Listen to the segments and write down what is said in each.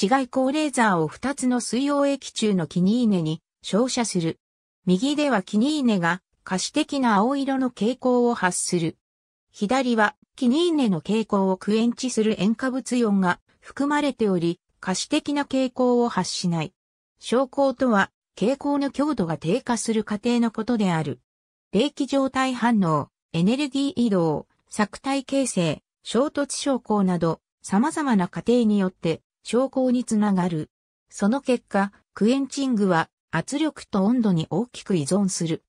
紫外光レーザーを2つの水溶液中のキニーネに照射する。右ではキニーネが可視的な青色の蛍光を発する。左はキニーネの蛍光をクエンチする塩化物イオンが含まれており、可視的な蛍光を発しない。昇光とは、蛍光の強度が低下する過程のことである。冷気状態反応、エネルギー移動、作体形成、衝突昇光など、様々な過程によって、昇降につながる。その結果、クエンチングは圧力と温度に大きく依存する。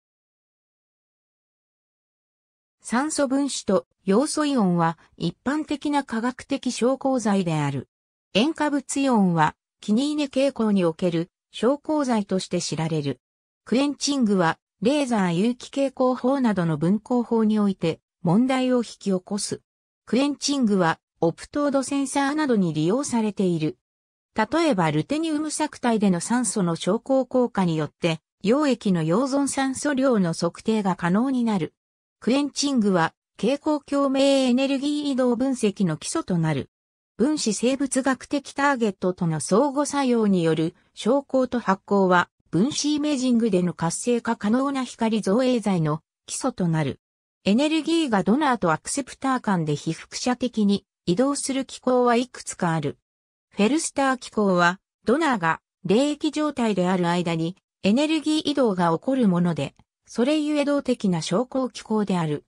酸素分子と要素イオンは一般的な化学的昇降剤である。塩化物イオンはキニーネ傾向における昇降剤として知られる。クエンチングはレーザー有機傾向法などの分光法において問題を引き起こす。クエンチングはオプトードセンサーなどに利用されている。例えばルテニウム作体での酸素の昇降効果によって、溶液の溶存酸素量の測定が可能になる。クエンチングは、蛍光共鳴エネルギー移動分析の基礎となる。分子生物学的ターゲットとの相互作用による昇降と発光は、分子イメージングでの活性化可能な光造影剤の基礎となる。エネルギーがドナーとアクセプター間で被覆者的に移動する機構はいくつかある。フェルスター機構は、ドナーが冷液状態である間にエネルギー移動が起こるもので、それゆえ動的な昇降機構である。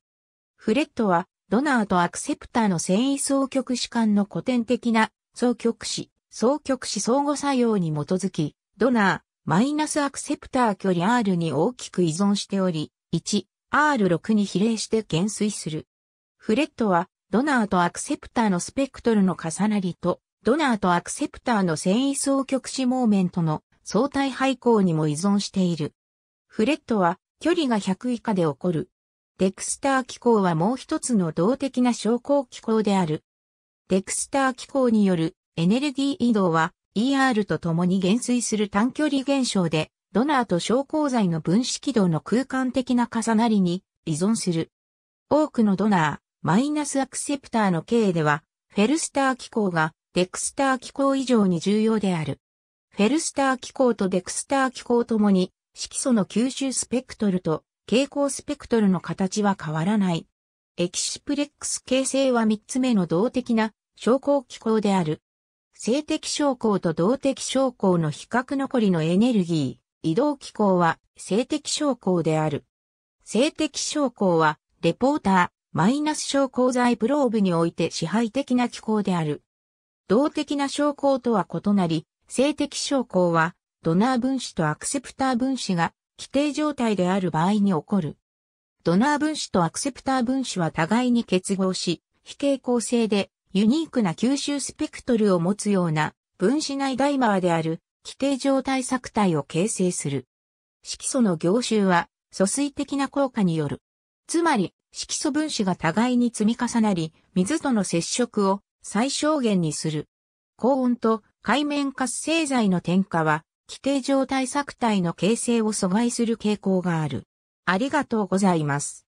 フレットは、ドナーとアクセプターの繊維双極子間の古典的な双極子、双極子相互作用に基づき、ドナー、マイナスアクセプター距離 R に大きく依存しており、1、R6 に比例して減衰する。フレットは、ドナーとアクセプターのスペクトルの重なりと、ドナーとアクセプターの繊維層極子モーメントの相対配光にも依存している。フレットは距離が100以下で起こる。デクスター機構はもう一つの動的な昇降機構である。デクスター機構によるエネルギー移動は ER と共に減衰する短距離現象で、ドナーと昇降剤の分子軌道の空間的な重なりに依存する。多くのドナー、マイナスアクセプターの経では、フェルスター機構がデクスター機構以上に重要である。フェルスター機構とデクスター機構ともに、色素の吸収スペクトルと蛍光スペクトルの形は変わらない。エキシプレックス形成は3つ目の動的な昇降機構である。静的昇降と動的昇降の比較残りのエネルギー、移動機構は静的昇降である。静的昇降は、レポーター、マイナス症候剤プローブにおいて支配的な機構である。動的な症候とは異なり、性的症候は、ドナー分子とアクセプター分子が規定状態である場合に起こる。ドナー分子とアクセプター分子は互いに結合し、非傾向性でユニークな吸収スペクトルを持つような分子内ダイマーである規定状態作体を形成する。色素の凝集は疎水的な効果による。つまり、色素分子が互いに積み重なり、水との接触を最小限にする。高温と海面活性剤の添加は、規定状態作体の形成を阻害する傾向がある。ありがとうございます。